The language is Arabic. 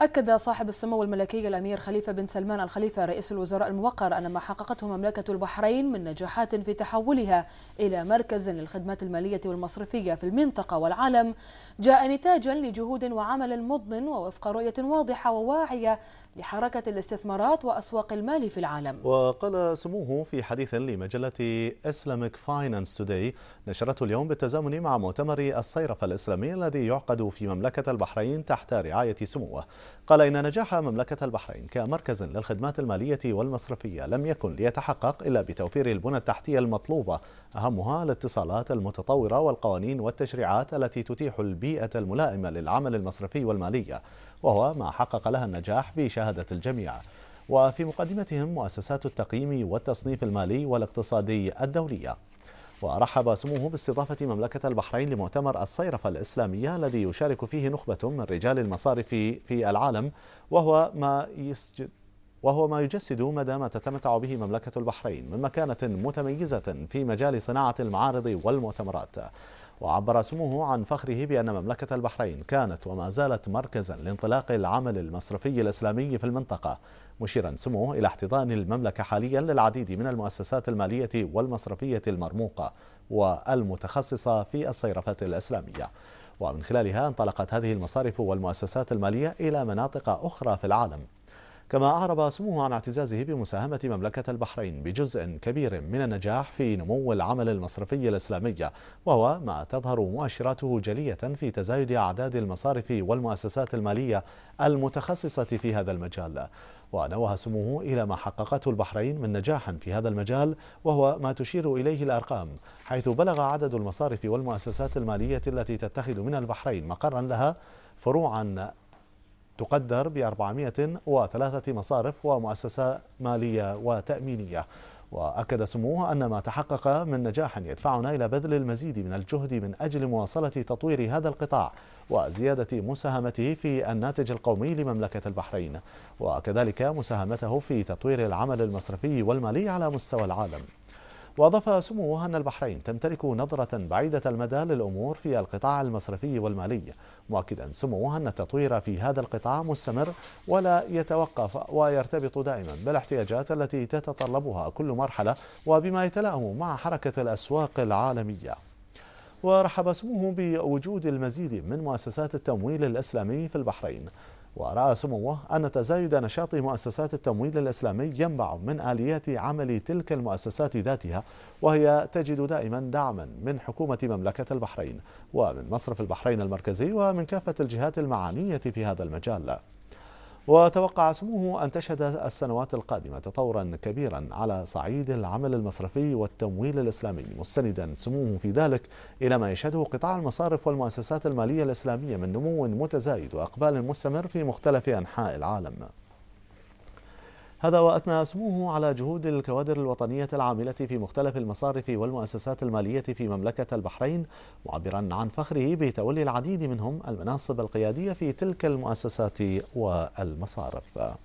أكد صاحب السمو الملكي الأمير خليفة بن سلمان الخليفة رئيس الوزراء الموقر أن ما حققته مملكة البحرين من نجاحات في تحولها إلى مركز للخدمات المالية والمصرفية في المنطقة والعالم جاء نتاجا لجهود وعمل مضن ووفق رؤية واضحة وواعية لحركة الاستثمارات وأسواق المال في العالم وقال سموه في حديث لمجلة إسلامك فاينانس توداي نشرته اليوم بالتزامن مع مؤتمر الصيرفة الإسلامي الذي يعقد في مملكة البحرين تحت رعاية سموه قال إن نجاح مملكة البحرين كمركز للخدمات المالية والمصرفية لم يكن ليتحقق إلا بتوفير البنى التحتية المطلوبة أهمها الاتصالات المتطورة والقوانين والتشريعات التي تتيح البيئة الملائمة للعمل المصرفي والمالية وهو ما حقق لها النجاح بشهادة الجميع وفي مقدمتهم مؤسسات التقييم والتصنيف المالي والاقتصادي الدولية ورحب سموه باستضافة مملكة البحرين لمؤتمر الصيرفة الإسلامية الذي يشارك فيه نخبة من رجال المصارف في العالم وهو ما يسجد وهو ما يجسد مدى ما تتمتع به مملكة البحرين من مكانة متميزة في مجال صناعة المعارض والمؤتمرات وعبر سموه عن فخره بأن مملكة البحرين كانت وما زالت مركزا لانطلاق العمل المصرفي الإسلامي في المنطقة مشيرا سموه إلى احتضان المملكة حاليا للعديد من المؤسسات المالية والمصرفية المرموقة والمتخصصة في الصيرفة الإسلامية ومن خلالها انطلقت هذه المصارف والمؤسسات المالية إلى مناطق أخرى في العالم كما أعرب سموه عن اعتزازه بمساهمة مملكة البحرين بجزء كبير من النجاح في نمو العمل المصرفي الإسلامي وهو ما تظهر مؤشراته جلية في تزايد أعداد المصارف والمؤسسات المالية المتخصصة في هذا المجال ونوه سموه إلى ما حققته البحرين من نجاح في هذا المجال وهو ما تشير إليه الأرقام حيث بلغ عدد المصارف والمؤسسات المالية التي تتخذ من البحرين مقرا لها فروعا تقدر ب 403 مصارف ومؤسسة مالية وتأمينية وأكد سموه أن ما تحقق من نجاح يدفعنا إلى بذل المزيد من الجهد من أجل مواصلة تطوير هذا القطاع وزيادة مساهمته في الناتج القومي لمملكة البحرين وكذلك مساهمته في تطوير العمل المصرفي والمالي على مستوى العالم وأضاف سموه أن البحرين تمتلك نظرة بعيدة المدى للأمور في القطاع المصرفي والمالي مؤكدا سموه أن التطوير في هذا القطاع مستمر ولا يتوقف ويرتبط دائما بالاحتياجات التي تتطلبها كل مرحلة وبما يتلائم مع حركة الأسواق العالمية ورحب سموه بوجود المزيد من مؤسسات التمويل الإسلامي في البحرين ورأى سموه أن تزايد نشاط مؤسسات التمويل الإسلامي ينبع من آليات عمل تلك المؤسسات ذاتها وهي تجد دائما دعما من حكومة مملكة البحرين ومن مصرف البحرين المركزي ومن كافة الجهات المعنية في هذا المجال وتوقع سموه أن تشهد السنوات القادمة تطورا كبيرا على صعيد العمل المصرفي والتمويل الإسلامي مستندا سموه في ذلك إلى ما يشهده قطاع المصارف والمؤسسات المالية الإسلامية من نمو متزايد وإقبال مستمر في مختلف أنحاء العالم هذا وأثنى سموه على جهود الكوادر الوطنية العاملة في مختلف المصارف والمؤسسات المالية في مملكة البحرين معبرا عن فخره بتولي العديد منهم المناصب القيادية في تلك المؤسسات والمصارف